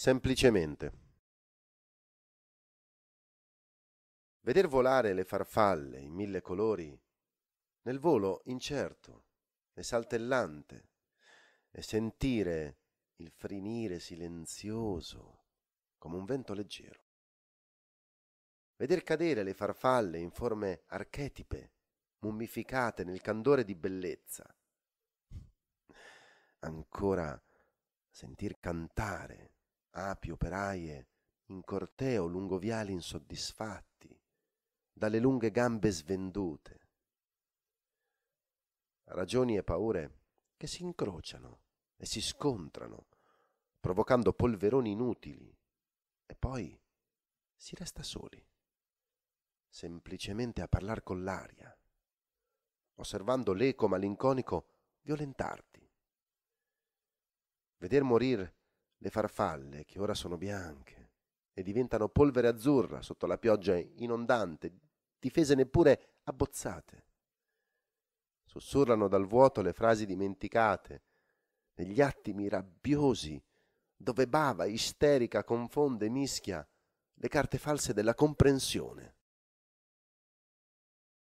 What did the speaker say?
Semplicemente. Veder volare le farfalle in mille colori, nel volo incerto e saltellante, e sentire il frinire silenzioso come un vento leggero. Veder cadere le farfalle in forme archetipe, mummificate nel candore di bellezza. Ancora sentir cantare api, operaie, in corteo lungo viali insoddisfatti, dalle lunghe gambe svendute. Ragioni e paure che si incrociano e si scontrano, provocando polveroni inutili, e poi si resta soli, semplicemente a parlar con l'aria, osservando l'eco malinconico violentarti. Veder morire le farfalle che ora sono bianche e diventano polvere azzurra sotto la pioggia inondante, difese neppure abbozzate. Sussurrano dal vuoto le frasi dimenticate, negli attimi rabbiosi, dove bava isterica confonde mischia le carte false della comprensione.